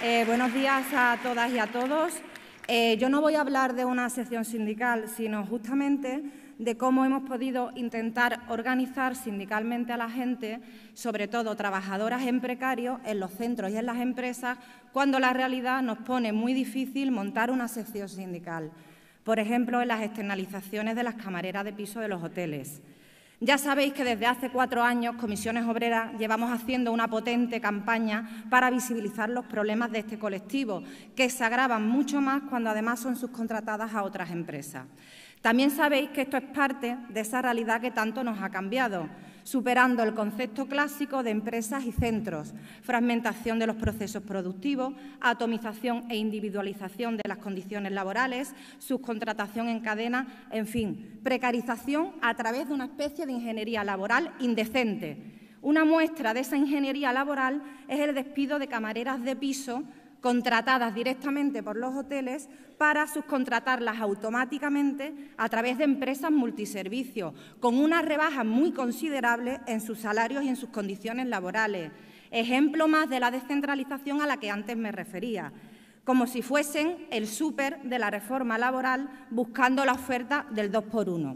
Eh, buenos días a todas y a todos. Eh, yo no voy a hablar de una sección sindical, sino justamente de cómo hemos podido intentar organizar sindicalmente a la gente, sobre todo trabajadoras en precario, en los centros y en las empresas, cuando la realidad nos pone muy difícil montar una sección sindical. Por ejemplo, en las externalizaciones de las camareras de piso de los hoteles. Ya sabéis que desde hace cuatro años Comisiones Obreras llevamos haciendo una potente campaña para visibilizar los problemas de este colectivo, que se agravan mucho más cuando además son subcontratadas a otras empresas. También sabéis que esto es parte de esa realidad que tanto nos ha cambiado superando el concepto clásico de empresas y centros, fragmentación de los procesos productivos, atomización e individualización de las condiciones laborales, subcontratación en cadena, en fin, precarización a través de una especie de ingeniería laboral indecente. Una muestra de esa ingeniería laboral es el despido de camareras de piso contratadas directamente por los hoteles para subcontratarlas automáticamente a través de empresas multiservicios, con una rebaja muy considerable en sus salarios y en sus condiciones laborales. Ejemplo más de la descentralización a la que antes me refería como si fuesen el súper de la reforma laboral buscando la oferta del 2 por 1.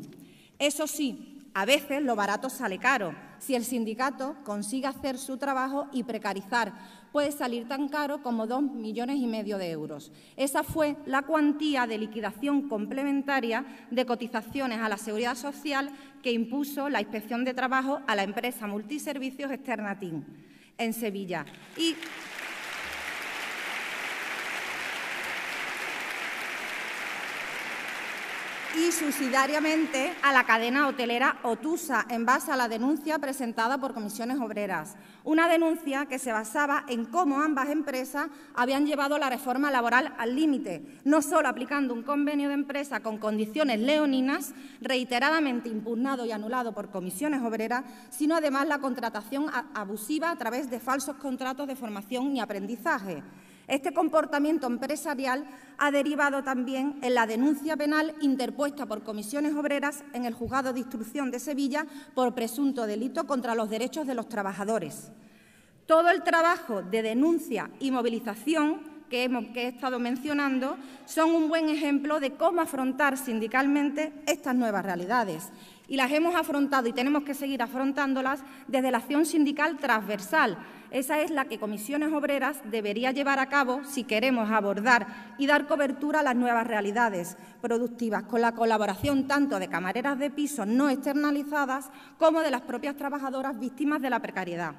Eso sí, a veces lo barato sale caro si el sindicato consigue hacer su trabajo y precarizar. Puede salir tan caro como dos millones y medio de euros. Esa fue la cuantía de liquidación complementaria de cotizaciones a la seguridad social que impuso la Inspección de Trabajo a la empresa Multiservicios Externatín en Sevilla. subsidiariamente a la cadena hotelera Otusa en base a la denuncia presentada por comisiones obreras, una denuncia que se basaba en cómo ambas empresas habían llevado la reforma laboral al límite, no solo aplicando un convenio de empresa con condiciones leoninas, reiteradamente impugnado y anulado por comisiones obreras, sino además la contratación abusiva a través de falsos contratos de formación y aprendizaje. Este comportamiento empresarial ha derivado también en la denuncia penal interpuesta por comisiones obreras en el Juzgado de Instrucción de Sevilla por presunto delito contra los derechos de los trabajadores. Todo el trabajo de denuncia y movilización que, que he estado mencionando son un buen ejemplo de cómo afrontar sindicalmente estas nuevas realidades y las hemos afrontado y tenemos que seguir afrontándolas desde la acción sindical transversal. Esa es la que Comisiones Obreras debería llevar a cabo si queremos abordar y dar cobertura a las nuevas realidades productivas, con la colaboración tanto de camareras de piso no externalizadas como de las propias trabajadoras víctimas de la precariedad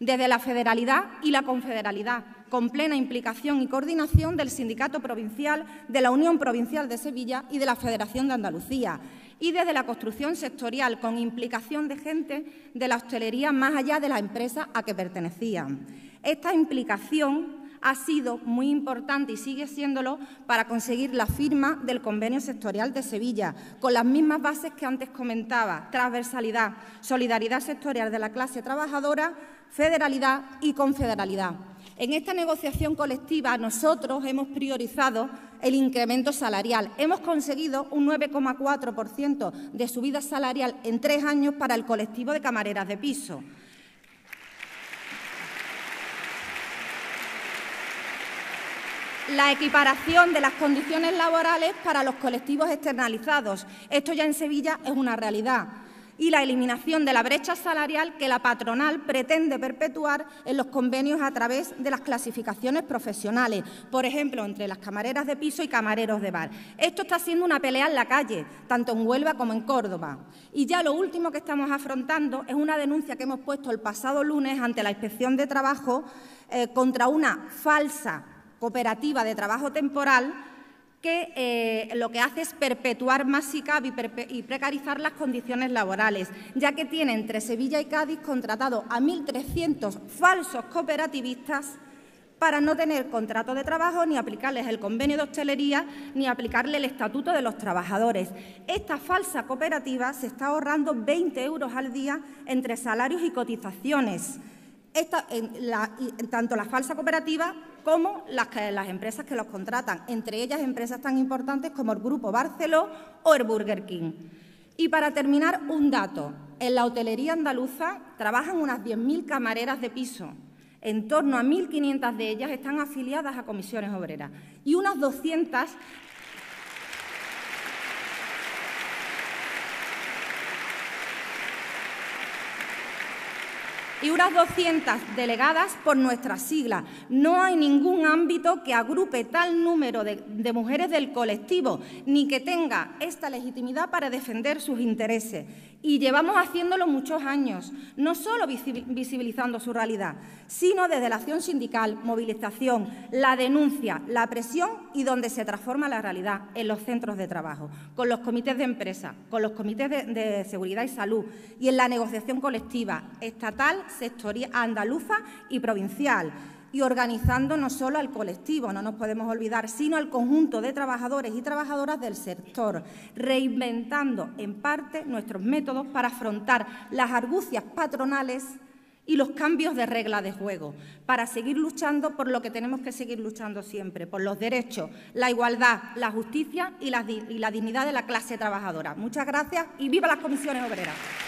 desde la federalidad y la confederalidad, con plena implicación y coordinación del Sindicato Provincial, de la Unión Provincial de Sevilla y de la Federación de Andalucía y desde la construcción sectorial, con implicación de gente de la hostelería más allá de la empresa a que pertenecían. Esta implicación ha sido muy importante y sigue siéndolo para conseguir la firma del convenio sectorial de Sevilla, con las mismas bases que antes comentaba, transversalidad, solidaridad sectorial de la clase trabajadora, federalidad y confederalidad. En esta negociación colectiva nosotros hemos priorizado el incremento salarial. Hemos conseguido un 9,4% de subida salarial en tres años para el colectivo de camareras de piso. la equiparación de las condiciones laborales para los colectivos externalizados. Esto ya en Sevilla es una realidad y la eliminación de la brecha salarial que la patronal pretende perpetuar en los convenios a través de las clasificaciones profesionales, por ejemplo, entre las camareras de piso y camareros de bar. Esto está siendo una pelea en la calle, tanto en Huelva como en Córdoba. Y ya lo último que estamos afrontando es una denuncia que hemos puesto el pasado lunes ante la Inspección de Trabajo eh, contra una falsa cooperativa de trabajo temporal que eh, lo que hace es perpetuar más y, y precarizar las condiciones laborales, ya que tiene entre Sevilla y Cádiz contratado a 1.300 falsos cooperativistas para no tener contrato de trabajo, ni aplicarles el convenio de hostelería, ni aplicarle el estatuto de los trabajadores. Esta falsa cooperativa se está ahorrando 20 euros al día entre salarios y cotizaciones en la, tanto las falsas cooperativas como las, las empresas que los contratan, entre ellas empresas tan importantes como el Grupo Barceló o el Burger King. Y para terminar, un dato. En la hotelería andaluza trabajan unas 10.000 camareras de piso. En torno a 1.500 de ellas están afiliadas a comisiones obreras y unas 200 y unas 200 delegadas por nuestra sigla. No hay ningún ámbito que agrupe tal número de, mujeres del colectivo, ni que tenga esta legitimidad para defender sus intereses. Y llevamos haciéndolo muchos años, no solo visibilizando su realidad, sino desde la acción sindical, movilización, la denuncia, la presión y donde se transforma la realidad, en los centros de trabajo, con los comités de empresa, con los comités de, seguridad y salud y en la negociación colectiva estatal, sectorial, andaluza y provincial y organizando no solo al colectivo, no nos podemos olvidar, sino al conjunto de trabajadores y trabajadoras del sector, reinventando en parte nuestros métodos para afrontar las argucias patronales y los cambios de regla de juego, para seguir luchando por lo que tenemos que seguir luchando siempre, por los derechos, la igualdad, la justicia y la, y la dignidad de la clase trabajadora. Muchas gracias y viva las comisiones obreras.